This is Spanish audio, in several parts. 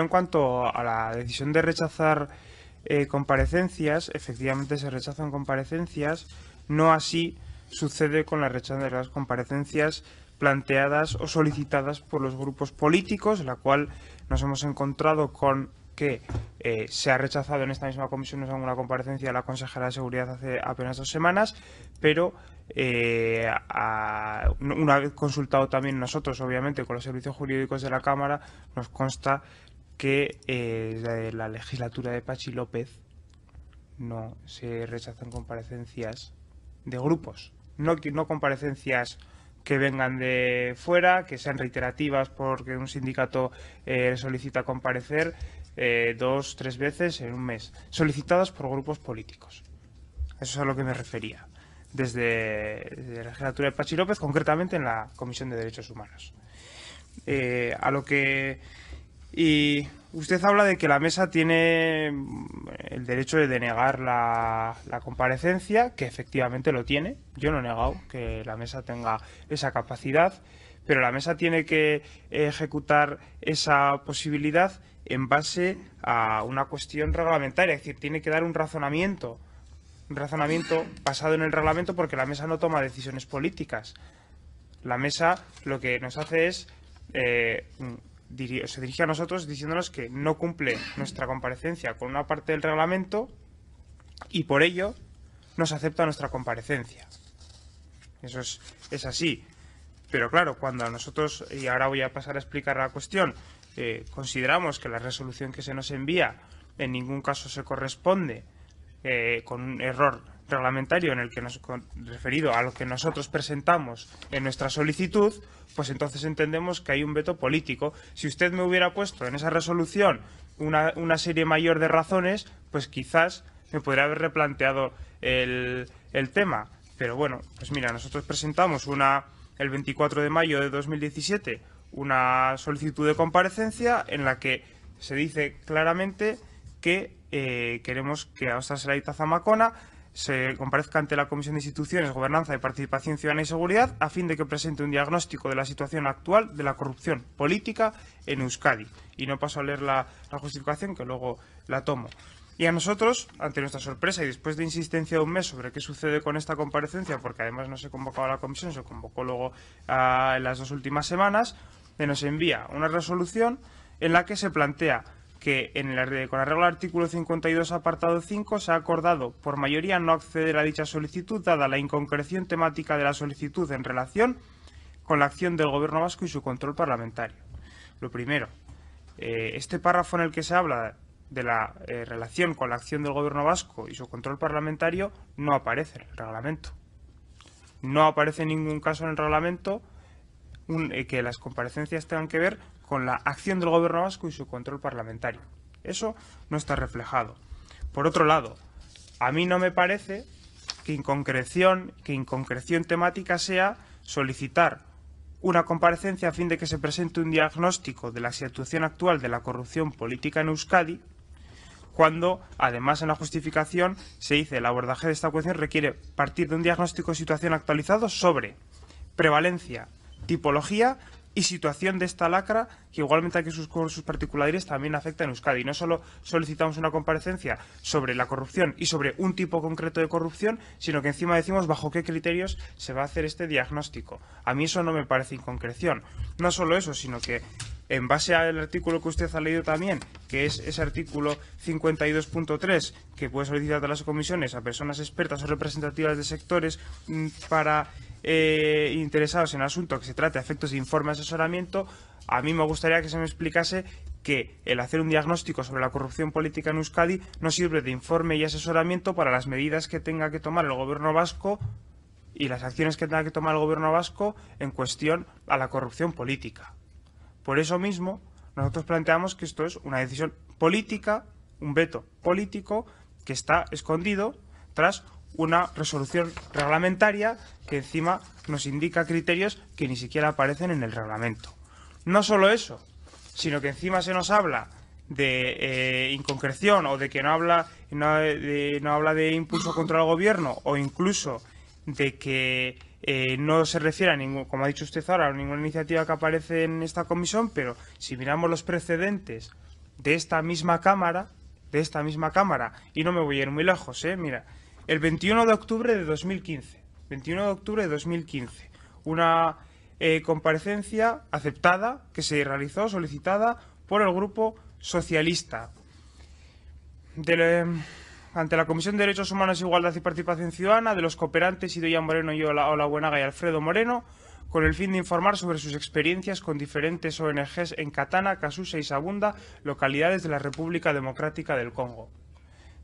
en cuanto a la decisión de rechazar eh, comparecencias, efectivamente se rechazan comparecencias, no así sucede con la rechaza de las comparecencias planteadas o solicitadas por los grupos políticos, la cual nos hemos encontrado con que eh, se ha rechazado en esta misma comisión una comparecencia de la consejera de Seguridad hace apenas dos semanas, pero eh, una vez consultado también nosotros, obviamente, con los servicios jurídicos de la Cámara, nos consta que eh, la legislatura de Pachi López no se rechazan comparecencias de grupos, no, no comparecencias que vengan de fuera, que sean reiterativas porque un sindicato eh, solicita comparecer eh, dos, tres veces en un mes, solicitadas por grupos políticos. Eso es a lo que me refería, desde, la legislatura de Pachi López, concretamente en la Comisión de Derechos Humanos. Eh, a lo que y usted habla de que la mesa tiene mm, el derecho de denegar la, comparecencia, que efectivamente lo tiene. Yo no he negado que la mesa tenga esa capacidad, pero la mesa tiene que ejecutar esa posibilidad en base a una cuestión reglamentaria, es decir, tiene que dar un razonamiento, razonamiento basado en el reglamento porque la mesa no toma decisiones políticas. La mesa lo que nos hace es eh, se dirige a nosotros diciéndonos que no cumple nuestra comparecencia con una parte del reglamento y por ello nos acepta nuestra comparecencia. Eso es, así. Pero claro, cuando a nosotros, y ahora voy a pasar a explicar la cuestión, eh, consideramos que la resolución que se nos envía en ningún caso se corresponde eh, con un error reglamentario en el que nos referido a lo que nosotros presentamos en nuestra solicitud, pues entonces entendemos que hay un veto político. Si usted me hubiera puesto en esa resolución una, una serie mayor de razones, pues quizás me podría haber replanteado el, tema. Pero bueno, pues mira, nosotros presentamos una el 24 de mayo de 2017 una solicitud de comparecencia en la que se dice claramente que eh, queremos que a y Zamacona se comparezca ante la Comisión de Instituciones, Gobernanza y Participación Ciudadana y Seguridad a fin de que presente un diagnóstico de la situación actual de la corrupción política en Euskadi. Y no paso a leer la, justificación, que luego la tomo. Y a nosotros, ante nuestra sorpresa y después de insistencia de un mes sobre qué sucede con esta comparecencia, porque además no se a la comisión, se convocó luego ah, en las dos últimas semanas, se nos envía una resolución en la que se plantea que en el, con arreglo al artículo 52 apartado 5 se ha acordado por mayoría no acceder a dicha solicitud dada la inconcreción temática de la solicitud en relación con la acción del gobierno vasco y su control parlamentario. Lo primero, eh, este párrafo en el que se habla de la eh, relación con la acción del gobierno vasco y su control parlamentario no aparece en el reglamento. No aparece en ningún caso en el reglamento eh, que las comparecencias tengan que ver con la acción del gobierno vasco y su control parlamentario. Eso no está reflejado. Por otro lado, a mí no me parece que inconcreción, que temática sea solicitar una comparecencia a fin de que se presente un diagnóstico de la situación actual de la corrupción política en Euskadi, cuando además en la justificación se dice el abordaje de esta cuestión requiere partir de un diagnóstico de situación actualizado sobre prevalencia, tipología y situación de esta lacra que igualmente aquí sus, sus particulares también afecta en Euskadi. No solo solicitamos una comparecencia sobre la corrupción y sobre un tipo concreto de corrupción, sino que encima decimos bajo qué criterios se va a hacer este diagnóstico. A mí eso no me parece inconcreción. No solo eso, sino que en base al artículo que usted ha leído también, que es ese artículo 52.3, que puede solicitar a las comisiones a personas expertas o representativas de sectores mm, para eh, interesados en el asunto que se trate de efectos de informe y asesoramiento, a mí me gustaría que se me explicase que el hacer un diagnóstico sobre la corrupción política en Euskadi no sirve de informe y asesoramiento para las medidas que tenga que tomar el gobierno vasco y las acciones que tenga que tomar el gobierno vasco en cuestión a la corrupción política. Por eso mismo, nosotros planteamos que esto es una decisión política, un veto político que está escondido tras una resolución reglamentaria que encima nos indica criterios que ni siquiera aparecen en el reglamento. No solo eso, sino que encima se nos habla de eh, inconcreción o de que no habla, no, de, habla de impulso contra el gobierno o incluso de que eh, no se refiere a ningún, como ha dicho usted ahora, a ninguna iniciativa que aparece en esta comisión, pero si miramos los precedentes de esta misma Cámara, de esta misma Cámara, y no me voy a ir muy lejos, eh, mira, el 21 de octubre de 2015. 21 de octubre de 2015. Una eh, comparecencia aceptada que se realizó, solicitada por el Grupo Socialista. Eh, ante la Comisión de Derechos Humanos, Igualdad y Participación Ciudadana, de los cooperantes Idoyan Moreno y Ola, Buenaga y Alfredo Moreno, con el fin de informar sobre sus experiencias con diferentes ONGs en Katana, Casusa y e Sabunda, localidades de la República Democrática del Congo.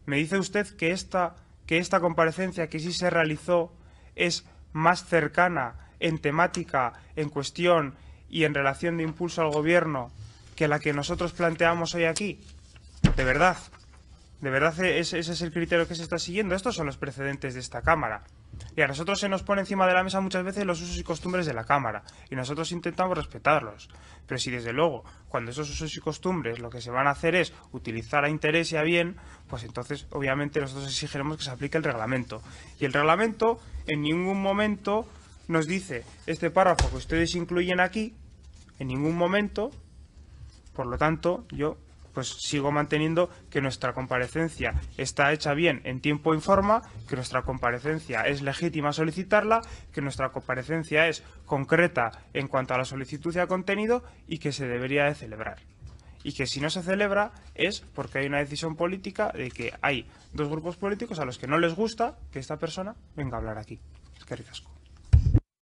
Me dice usted que esta que esta comparecencia que sí se realizó es más cercana en temática, en cuestión y en relación de impulso al Gobierno que la que nosotros planteamos hoy aquí? ¿De verdad? ¿De verdad e-, ese, es el criterio que se está siguiendo? Estos son los precedentes de esta Cámara. Y a nosotros se nos pone encima de la mesa muchas veces los usos y costumbres de la Cámara, y nosotros intentamos respetarlos. Pero si desde luego, cuando esos usos y costumbres lo que se van a hacer es utilizar a interés y a bien, pues entonces obviamente nosotros exigiremos que se aplique el reglamento. Y el reglamento en ningún momento nos dice este párrafo que ustedes incluyen aquí, en ningún momento, por lo tanto, yo pues sigo manteniendo que nuestra comparecencia está hecha bien en tiempo y forma, que nuestra comparecencia es legítima solicitarla, que nuestra comparecencia es concreta en cuanto a la solicitud y contenido y que se debería de celebrar. Y que si no se celebra es porque hay una decisión política de que hay dos grupos políticos a los que no les gusta que esta persona venga a hablar aquí. Es ricasco.